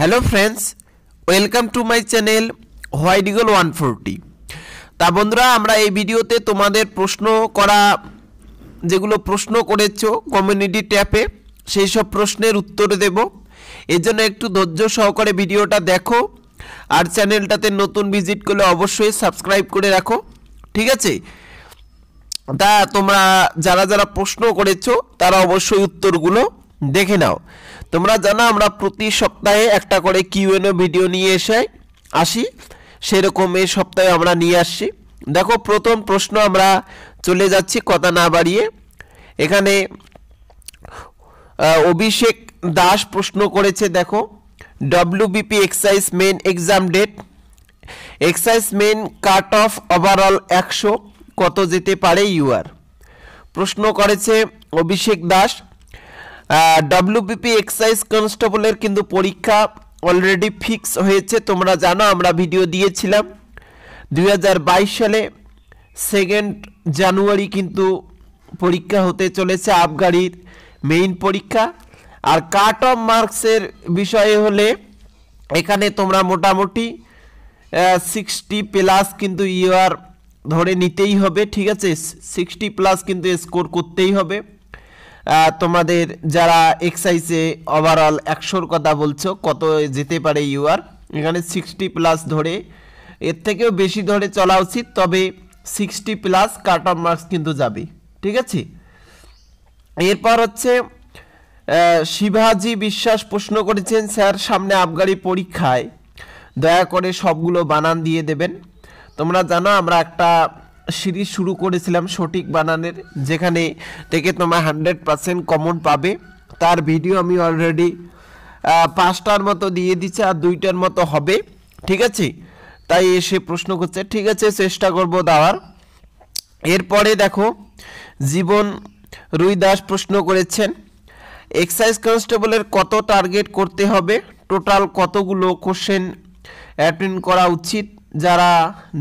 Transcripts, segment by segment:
hello friends welcome to my channel white eagle one forty তা বন্ধুরা আমরা এই ভিডিওতে তোমাদের প্রশ্ন করা যেগুলো প্রশ্ন করেছো কমিউনিটি ট্যাপে সেই সব প্রশ্নের উত্তর দেব এজন্য একটু ধৈর্য সহকারে ভিডিওটা দেখো আর চ্যানেলটাতে নতুন ভিজিট করলে অবশ্যই সাবস্ক্রাইব করে রাখো ঠিক আছে তা তোমরা যারা যারা প্রশ্ন করেছো তারা অবশ্যই উত্তরগুলো দেখে নাও তোমরা জানো আমরা প্রতি সপ্তাহে একটা করে কিউএনও ভিডিও নিয়ে এসে আসি সেরকম এই সপ্তাহে আমরা নিয়ে আসছি দেখো প্রথম প্রশ্ন আমরা চলে যাচ্ছি কথা না বাড়িয়ে এখানে অভিষেক দাস প্রশ্ন করেছে দেখো WBP excise main exam date excise main cut off overall একশো কত যেতে পারে ইউআর প্রশ্ন করেছে অভিষেক দাস ডব্লিউপিপি এক্সাইজ কনস্টেবলের কিন্তু পরীক্ষা অলরেডি ফিক্স হয়েছে তোমরা জানো আমরা ভিডিও দিয়েছিলাম দুই সালে সেকেন্ড জানুয়ারি কিন্তু পরীক্ষা হতে চলেছে আবগাড়ির মেইন পরীক্ষা আর কাট অফ মার্কসের বিষয়ে হলে এখানে তোমরা মোটামুটি সিক্সটি প্লাস কিন্তু আর ধরে নিতেই হবে ঠিক আছে সিক্সটি প্লাস কিন্তু স্কোর করতেই হবে তোমাদের যারা এক্সাইজে ওভারঅল একশোর কথা বলছো কত যেতে পারে ইউআর এখানে সিক্সটি প্লাস ধরে এর থেকেও বেশি ধরে চলা উচিত তবে sixty plus cut off marks কিন্তু যাবে ঠিক আছে এরপর হচ্ছে শিবাজি বিশ্বাস প্রশ্ন করেছেন স্যার সামনে আবগারি পরীক্ষায় দয়া করে সবগুলো বানান দিয়ে দেবেন তোমরা জানো আমরা একটা সিরিজ শুরু করেছিলাম সঠিক বানানের যেখানে থেকে তোমার হান্ড্রেড পারসেন্ট কমন পাবে তার ভিডিও আমি অলরেডি পাঁচটার মতো দিয়ে দিচ্ছে আর দুইটার মতো হবে ঠিক আছে তাই এসে প্রশ্ন করছে ঠিক আছে চেষ্টা করব দেওয়ার এরপরে দেখো জীবন রুই দাস প্রশ্ন করেছেন এক্সাইজ কনস্টেবলের কত টার্গেট করতে হবে টোটাল কতগুলো কোশ্চেন অ্যাটেন্ড করা উচিত যারা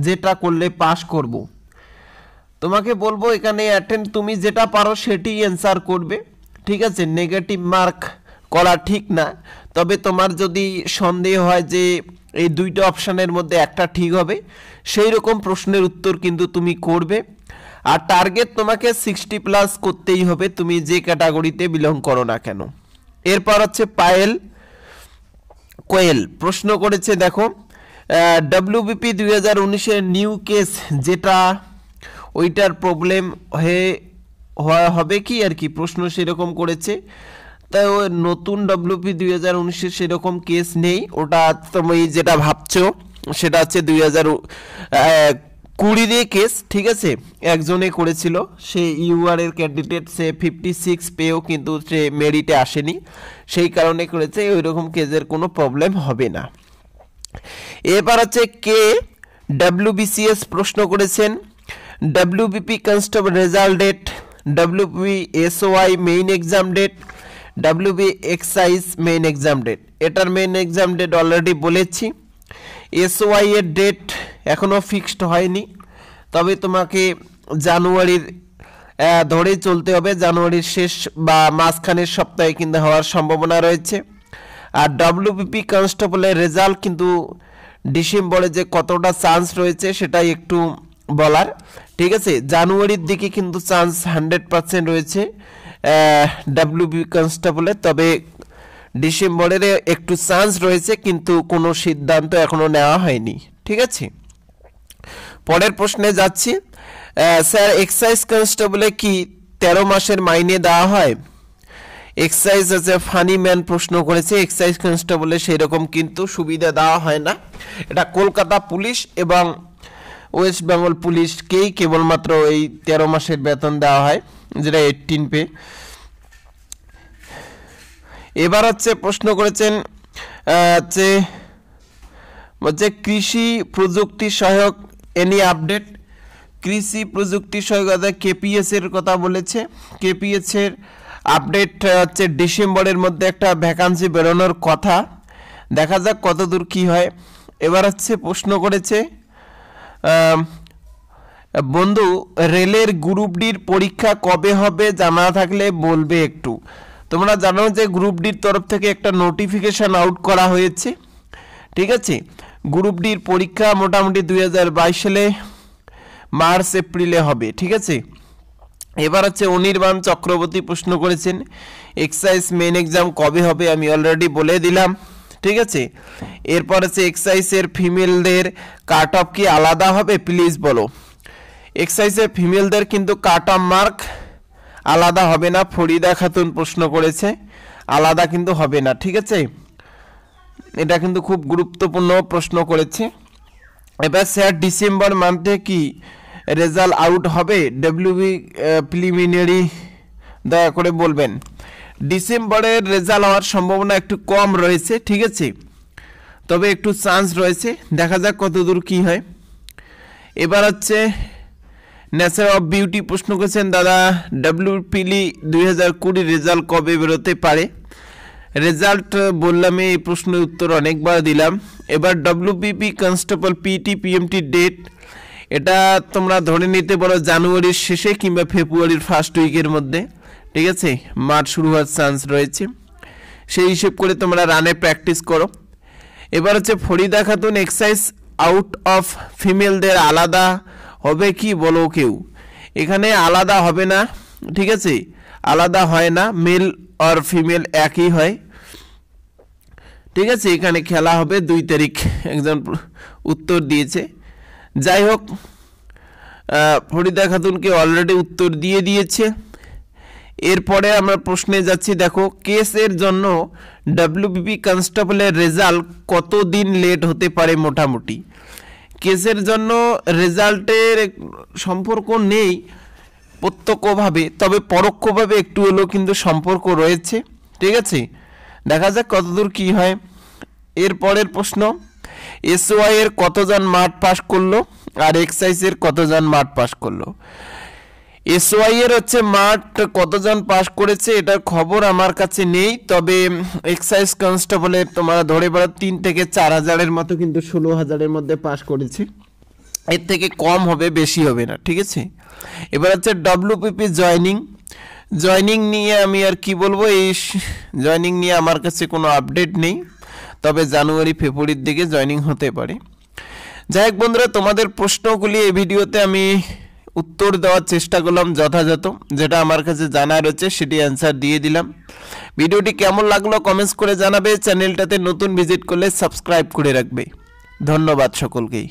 যেটা করলে পাশ করবো তোমাকে বলবো এখানে অ্যাটেন্ড তুমি যেটা পারো সেটি অ্যান্সার করবে ঠিক আছে নেগেটিভ মার্ক করা ঠিক না তবে তোমার যদি সন্দেহ হয় যে এই দুইটা অপশানের মধ্যে একটা ঠিক হবে সেই রকম প্রশ্নের উত্তর কিন্তু তুমি করবে আর টার্গেট তোমাকে সিক্সটি প্লাস করতেই হবে তুমি যে ক্যাটাগরিতে বিলং করো না কেন এরপর হচ্ছে পায়েল কোয়েল প্রশ্ন করেছে দেখো ডাব্লিউবিপি দুই হাজার উনিশের নিউ কেস যেটা ওইটার প্রবলেম হয়ে হবে কি আর কি প্রশ্ন সেরকম করেছে তাই ওই নতুন ডব্লিউপি দুই হাজার উনিশের সেরকম কেস নেই ওটা তুমি যেটা ভাবছো সেটা হচ্ছে দুই হাজার কুড়ির কেস ঠিক আছে একজনে করেছিল সে এর ক্যান্ডিডেট সে ফিফটি সিক্স পেয়েও কিন্তু সে মেরিটে আসেনি সেই কারণে করেছে ওই রকম কেসের কোনো প্রবলেম হবে না এবার হচ্ছে কে ডাব্লিউবিসিএস প্রশ্ন করেছেন WBP constable result date WP SI main exam date WB excise main exam date এটার মেইন এক্সাম ডেট অলরেডি বলেছি এসওয়াই এর ডেট এখনও ফিক্সড হয়নি তবে তোমাকে জানুয়ারির ধরেই চলতে হবে জানুয়ারির শেষ বা মাঝখানের সপ্তাহে কিন্তু হওয়ার সম্ভাবনা রয়েছে আর ডাব্লিউপিপি কনস্টেবলের রেজাল্ট কিন্তু ডিসেম্বরে যে কতটা চান্স রয়েছে সেটাই একটু বলার ঠিক আছে জানুয়ারির দিকে কিন্তু চান্স হান্ড্রেড পার্সেন্ট রয়েছে ডাব্লিউবি কনস্টেবলের তবে ডিসেম্বরের একটু চান্স রয়েছে কিন্তু কোনো সিদ্ধান্ত এখনও নেওয়া হয়নি ঠিক আছে পরের প্রশ্নে যাচ্ছি স্যার এক্সাইজ কনস্টেবলে কি তেরো মাসের মাইনে দেওয়া হয় এক্সাইজ আছে ফানি ম্যান প্রশ্ন করেছে এক্সাইজ কনস্টেবলে সেরকম কিন্তু সুবিধা দেওয়া হয় না এটা কলকাতা পুলিশ এবং ওয়েস্ট বেঙ্গল পুলিশকেই কেবলমাত্র এই তেরো মাসের বেতন দেওয়া হয় যেটা এইটিন পে এবার হচ্ছে প্রশ্ন করেছেন হচ্ছে বলছে কৃষি প্রযুক্তি সহায়ক এনি আপডেট কৃষি প্রযুক্তি কেপিএস এর কথা বলেছে এর আপডেট হচ্ছে ডিসেম্বরের মধ্যে একটা ভ্যাকান্সি বেরোনোর কথা দেখা যাক কত দূর কী হয় এবার হচ্ছে প্রশ্ন করেছে বন্ধু রেলের গ্রুপ ডির পরীক্ষা কবে হবে জানা থাকলে বলবে একটু তোমরা জানো যে গ্রুপ ডির তরফ থেকে একটা নোটিফিকেশান আউট করা হয়েছে ঠিক আছে গ্রুপ ডির পরীক্ষা মোটামুটি দুই সালে মার্চ এপ্রিলে হবে ঠিক আছে এবার হচ্ছে অনির্বাণ চক্রবর্তী প্রশ্ন করেছেন এক্সাইজ মেন এক্সাম কবে হবে আমি অলরেডি বলে দিলাম ঠিক আছে এরপর হচ্ছে এক্সাইজের ফিমেলদের কাট অফ কি আলাদা হবে প্লিজ বলো এক্সাইজের ফিমেলদের কিন্তু কাট অফ মার্ক আলাদা হবে না ফরিদা খাতুন প্রশ্ন করেছে আলাদা কিন্তু হবে না ঠিক আছে এটা কিন্তু খুব গুরুত্বপূর্ণ প্রশ্ন করেছে এবার স্যার ডিসেম্বর মান্থে কি রেজাল্ট আউট হবে ডব্লিউবি প্রিলিমিনারি eh, দয়া করে বলবেন ডিসেম্বরের রেজাল্ট হওয়ার সম্ভাবনা একটু কম রয়েছে ঠিক আছে তবে একটু চান্স রয়েছে দেখা যাক কতদূর কি হয় এবার হচ্ছে ন্যাচার অফ বিউটি প্রশ্ন করেছেন দাদা ডাব্লিউ পিলি e দুই হাজার কুড়ির রেজাল্ট কবে বেরোতে পারে রেজাল্ট বললামে এই প্রশ্নের উত্তর অনেকবার দিলাম এবার WPP constable PT PMT date এটা তোমরা ধরে নিতে পারো জানুয়ারির শেষে কিংবা ফেব্রুয়ারির ফার্স্ট উইকের মধ্যে ঠিক আছে মাঠ শুরু হওয়ার চান্স রয়েছে সেই হিসেব করে তোমরা রানে প্র্যাকটিস করো এবার হচ্ছে Farida Khatun exercise out of ফিমেলদের আলাদা হবে কি বলো কেউ এখানে আলাদা হবে না ঠিক আছে আলাদা হয় না মেল অর ফিমেল একই হয় ঠিক আছে এখানে খেলা হবে দুই তারিখ একজন উত্তর দিয়েছে যাই হোক ফরিদা খাতুনকে অলরেডি উত্তর দিয়ে দিয়েছে এরপরে আমরা প্রশ্নে যাচ্ছি দেখো কেসের জন্য ডাব্লিউবিপি কনস্টেবলের রেজাল্ট কতদিন লেট হতে পারে মোটামুটি কেসের জন্য রেজাল্টের সম্পর্ক নেই প্রত্যক্ষভাবে তবে পরোক্ষভাবে একটু হলেও কিন্তু সম্পর্ক রয়েছে ঠিক আছে দেখা যাক কতদূর কি হয় এরপরের প্রশ্ন এসওয়াই এর কতজন মাঠ পাস করলো আর এক্সাইজের কতজন মাঠ পাস করলো এসওয়াই এর হচ্ছে মাঠ কতজন পাস করেছে এটার খবর আমার কাছে নেই তবে এক্সাইজ কনস্টেবলে তোমরা ধরে বেড়া তিন থেকে চার হাজারের মতো কিন্তু ষোলো হাজারের মধ্যে পাস করেছে এর থেকে কম হবে বেশি হবে না ঠিক আছে এবার হচ্ছে ডব্লিউপিপি জয়নিং জয়নিং নিয়ে আমি আর কি বলবো এই জয়নিং নিয়ে আমার কাছে কোনো আপডেট নেই তবে জানুয়ারি ফেব্রুয়ারির দিকে জয়নিং হতে পারে যাই হোক বন্ধুরা তোমাদের প্রশ্নগুলি এই ভিডিওতে আমি উত্তর দেওয়ার চেষ্টা করলাম যথাযথ যেটা আমার কাছে জানা রয়েছে সেটি অ্যান্সার দিয়ে দিলাম ভিডিওটি কেমন লাগলো কমেন্টস করে জানাবে চ্যানেলটাতে নতুন ভিজিট করলে সাবস্ক্রাইব করে রাখবে ধন্যবাদ সকলকেই